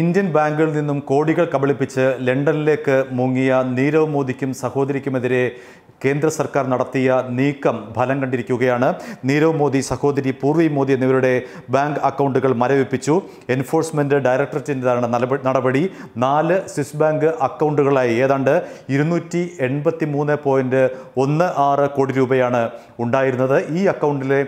Indian ബാങ്കുകളിൽ നിന്നും കോടികൾ കബളിപ്പിച്ച് ലണ്ടനിലേക്ക് മുങ്ങിയ നീരവ് മോദിക്കും സഹോദരിക്കുമെതിരെ കേന്ദ്ര സർക്കാർ നടത്തിയ നീക്കം ഫലം കണ്ടിരിക്കുകയാണ് നീരവ് മോദി സഹോദരി പൂർവി മോദി എന്നിവരുടെ ബാങ്ക് അക്കൗണ്ടുകൾ മരവിപ്പിച്ചു എൻഫോഴ്സ്മെൻറ്റ് ഡയറക്ടറേറ്റിൻ്റെതാണ് നടപടി നാല് സ്വിസ് ബാങ്ക് അക്കൗണ്ടുകളായി ഏതാണ്ട് ഇരുന്നൂറ്റി എൺപത്തി മൂന്ന് പോയിൻറ്റ് ഒന്ന് ആറ് കോടി രൂപയാണ് ഉണ്ടായിരുന്നത് ഈ അക്കൗണ്ടിലെ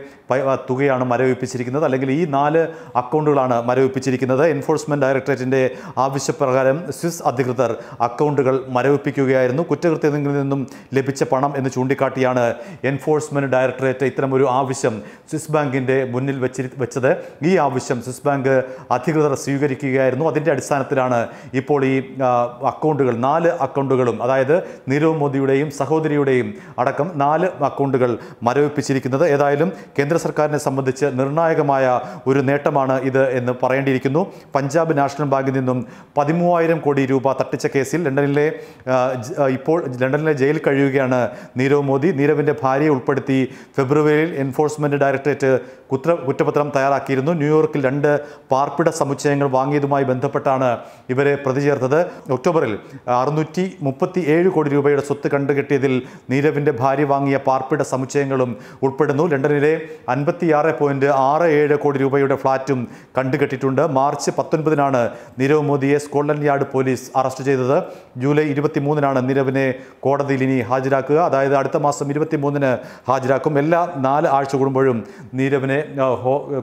തുകയാണ് മരവിപ്പിച്ചിരിക്കുന്നത് അല്ലെങ്കിൽ ഈ നാല് അക്കൗണ്ടുകളാണ് മരവിപ്പിച്ചിരിക്കുന്നത് എൻഫോഴ്സ്മെൻറ്റ് ഡയറക്ടറേറ്റ് സെക്രട്ടേറിയറ്റിൻ്റെ ആവശ്യപ്രകാരം സ്വിസ് അധികൃതർ അക്കൗണ്ടുകൾ മരവിപ്പിക്കുകയായിരുന്നു കുറ്റകൃത്യങ്ങളിൽ നിന്നും ലഭിച്ച പണം എന്ന് ചൂണ്ടിക്കാട്ടിയാണ് എൻഫോഴ്സ്മെൻറ്റ് ഡയറക്ടറേറ്റ് ഇത്തരമൊരു ആവശ്യം സ്വിസ് ബാങ്കിൻ്റെ മുന്നിൽ വെച്ചി വെച്ചത് ഈ ആവശ്യം സ്വിസ് ബാങ്ക് അധികൃതർ സ്വീകരിക്കുകയായിരുന്നു അതിൻ്റെ അടിസ്ഥാനത്തിലാണ് ഇപ്പോൾ ഈ അക്കൗണ്ടുകൾ നാല് അക്കൗണ്ടുകളും അതായത് നീരവ് മോദിയുടെയും സഹോദരിയുടെയും അടക്കം നാല് അക്കൗണ്ടുകൾ മരവിപ്പിച്ചിരിക്കുന്നത് ഏതായാലും കേന്ദ്ര സർക്കാരിനെ സംബന്ധിച്ച് നിർണായകമായ ഒരു നേട്ടമാണ് ഇത് എന്ന് പറയേണ്ടിയിരിക്കുന്നു പഞ്ചാബ് നാഷണൽ ഇൻവെസ്റ്റ്മെൻറ്റ് ബാങ്കിൽ നിന്നും പതിമൂവായിരം കോടി രൂപ തട്ടിച്ച കേസിൽ ലണ്ടനിലെ ഇപ്പോൾ ലണ്ടനിലെ ജയിൽ കഴിയുകയാണ് നീരവ് മോദി നീരവിൻ്റെ ഭാര്യയെ ഉൾപ്പെടുത്തി ഫെബ്രുവരിയിൽ എൻഫോഴ്സ്മെൻറ്റ് ഡയറക്ടറേറ്റ് കുത്ര കുറ്റപത്രം തയ്യാറാക്കിയിരുന്നു ന്യൂയോർക്കിൽ രണ്ട് പാർപ്പിട സമുച്ചയങ്ങൾ വാങ്ങിയതുമായി ബന്ധപ്പെട്ടാണ് ഇവരെ പ്രതി ചേർത്തത് ഒക്ടോബറിൽ അറുന്നൂറ്റി മുപ്പത്തി ഏഴ് കോടി രൂപയുടെ സ്വത്ത് കണ്ടുകെട്ടിയതിൽ നീരവിൻ്റെ ഭാര്യ വാങ്ങിയ പാർപ്പിട സമുച്ചയങ്ങളും ഉൾപ്പെടുന്നു ലണ്ടനിലെ അൻപത്തിയാറ് പോയിൻറ്റ് ആറ് ഏഴ് കോടി രൂപയുടെ ഫ്ളാറ്റും കണ്ടുകെട്ടിയിട്ടുണ്ട് മാർച്ച് പത്തൊൻപതിനാണ് നീരവ് മോദിയെ സ്കോട്ട്ലൻഡ് യാർഡ് പോലീസ് അറസ്റ്റ് ചെയ്തത് ജൂലൈ ഇരുപത്തിമൂന്നിനാണ് നീരവിനെ കോടതിയിൽ ഇനി ഹാജരാക്കുക അതായത് അടുത്ത മാസം ഇരുപത്തിമൂന്നിന് ഹാജരാക്കും എല്ലാ നാല് ആഴ്ച കൂടുമ്പോഴും നീരവിനെ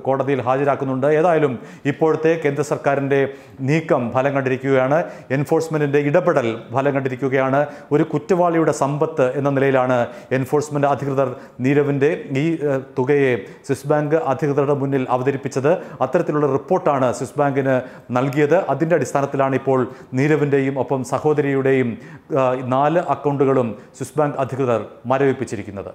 കോടതിയിൽ ഹാജരാക്കുന്നുണ്ട് ഏതായാലും ഇപ്പോഴത്തെ കേന്ദ്ര സർക്കാരിൻ്റെ നീക്കം ഫലം കണ്ടിരിക്കുകയാണ് എൻഫോഴ്സ്മെൻറ്റിൻ്റെ ഇടപെടൽ ഫലം കണ്ടിരിക്കുകയാണ് ഒരു കുറ്റവാളിയുടെ സമ്പത്ത് എന്ന നിലയിലാണ് എൻഫോഴ്സ്മെൻറ്റ് അധികൃതർ നീരവിൻ്റെ ഈ തുകയെ സ്വിസ് ബാങ്ക് അധികൃതരുടെ മുന്നിൽ അവതരിപ്പിച്ചത് അത്തരത്തിലുള്ള റിപ്പോർട്ടാണ് സ്വിസ് ബാങ്കിന് നൽകി നൽകിയത് അതിൻ്റെ അടിസ്ഥാനത്തിലാണ് ഇപ്പോൾ നീരവിൻ്റെയും ഒപ്പം സഹോദരിയുടെയും നാല് അക്കൗണ്ടുകളും സ്വിസ് ബാങ്ക് അധികൃതർ മരവിപ്പിച്ചിരിക്കുന്നത്